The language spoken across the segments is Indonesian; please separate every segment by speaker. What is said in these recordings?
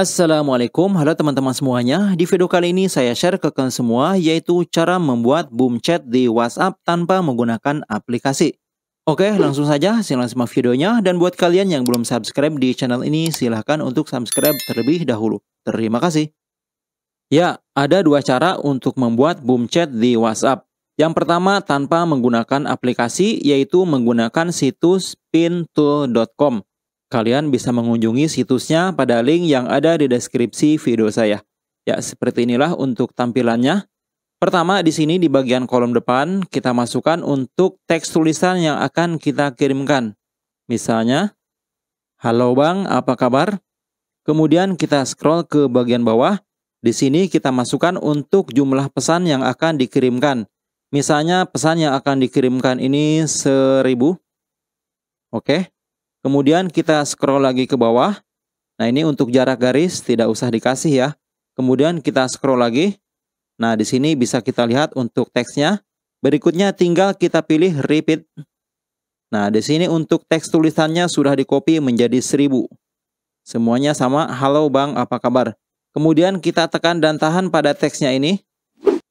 Speaker 1: Assalamualaikum, halo teman-teman semuanya. Di video kali ini saya share ke kalian semua yaitu cara membuat boom chat di WhatsApp tanpa menggunakan aplikasi. Oke, langsung saja silahkan simak videonya dan buat kalian yang belum subscribe di channel ini silahkan untuk subscribe terlebih dahulu. Terima kasih. Ya, ada dua cara untuk membuat boom chat di WhatsApp. Yang pertama tanpa menggunakan aplikasi yaitu menggunakan situs pintool.com. Kalian bisa mengunjungi situsnya pada link yang ada di deskripsi video saya. Ya, seperti inilah untuk tampilannya. Pertama, di sini di bagian kolom depan kita masukkan untuk teks tulisan yang akan kita kirimkan. Misalnya, Halo Bang, apa kabar? Kemudian kita scroll ke bagian bawah. Di sini kita masukkan untuk jumlah pesan yang akan dikirimkan. Misalnya pesan yang akan dikirimkan ini seribu. Oke. Kemudian kita scroll lagi ke bawah. Nah, ini untuk jarak garis tidak usah dikasih ya. Kemudian kita scroll lagi. Nah, di sini bisa kita lihat untuk teksnya. Berikutnya tinggal kita pilih repeat. Nah, di sini untuk teks tulisannya sudah dikopi menjadi 1000. Semuanya sama, halo bang, apa kabar? Kemudian kita tekan dan tahan pada teksnya ini.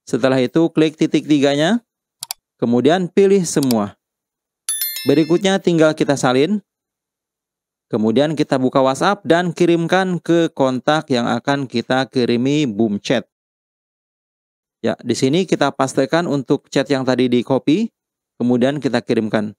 Speaker 1: Setelah itu klik titik tiganya. Kemudian pilih semua. Berikutnya tinggal kita salin. Kemudian kita buka WhatsApp dan kirimkan ke kontak yang akan kita kirimi boom chat. Ya, di sini kita pastikan untuk chat yang tadi di copy, kemudian kita kirimkan.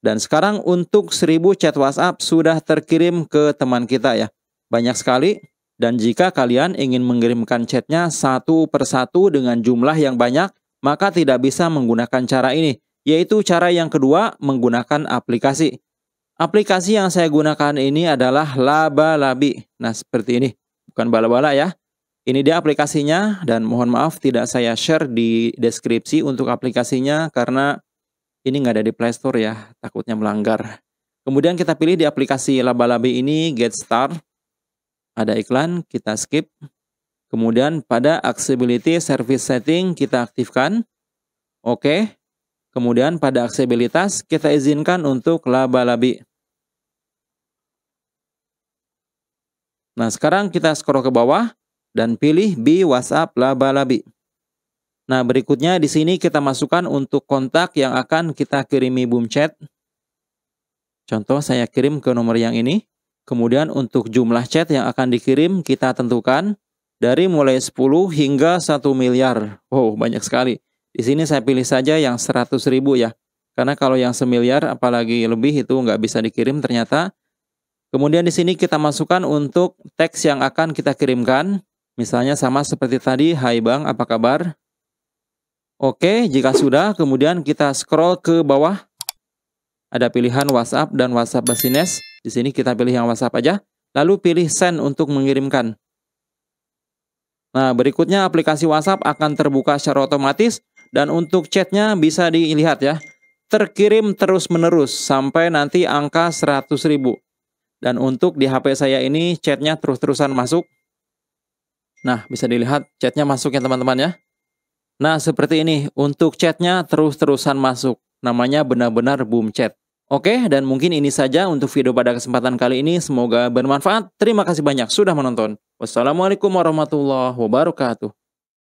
Speaker 1: Dan sekarang untuk 1000 chat WhatsApp sudah terkirim ke teman kita ya. Banyak sekali. Dan jika kalian ingin mengirimkan chatnya satu per satu dengan jumlah yang banyak, maka tidak bisa menggunakan cara ini, yaitu cara yang kedua menggunakan aplikasi. Aplikasi yang saya gunakan ini adalah Laba Labi. Nah, seperti ini. Bukan bala-bala ya. Ini dia aplikasinya dan mohon maaf tidak saya share di deskripsi untuk aplikasinya karena ini nggak ada di Play Store ya, takutnya melanggar. Kemudian kita pilih di aplikasi Laba-Labi ini Get Start. Ada iklan, kita skip. Kemudian pada Accessibility Service Setting kita aktifkan. Oke. Kemudian pada aksesibilitas kita izinkan untuk laba-labi. Nah, sekarang kita scroll ke bawah dan pilih B WhatsApp laba-labi. Nah, berikutnya di sini kita masukkan untuk kontak yang akan kita kirimi boom chat. Contoh saya kirim ke nomor yang ini. Kemudian untuk jumlah chat yang akan dikirim kita tentukan dari mulai 10 hingga 1 miliar. Wow, banyak sekali. Di sini saya pilih saja yang 100 ribu ya. Karena kalau yang semiliar apalagi lebih itu nggak bisa dikirim ternyata. Kemudian di sini kita masukkan untuk teks yang akan kita kirimkan. Misalnya sama seperti tadi, hai bang apa kabar? Oke, jika sudah kemudian kita scroll ke bawah. Ada pilihan WhatsApp dan WhatsApp Business. Di sini kita pilih yang WhatsApp aja. Lalu pilih send untuk mengirimkan. Nah, berikutnya aplikasi WhatsApp akan terbuka secara otomatis dan untuk chatnya bisa dilihat ya. Terkirim terus-menerus sampai nanti angka 100 ribu. Dan untuk di HP saya ini chatnya terus-terusan masuk. Nah, bisa dilihat chatnya masuk ya teman-teman ya. Nah, seperti ini. Untuk chatnya terus-terusan masuk. Namanya benar-benar boom chat. Oke, dan mungkin ini saja untuk video pada kesempatan kali ini. Semoga bermanfaat. Terima kasih banyak sudah menonton. Wassalamualaikum warahmatullahi wabarakatuh.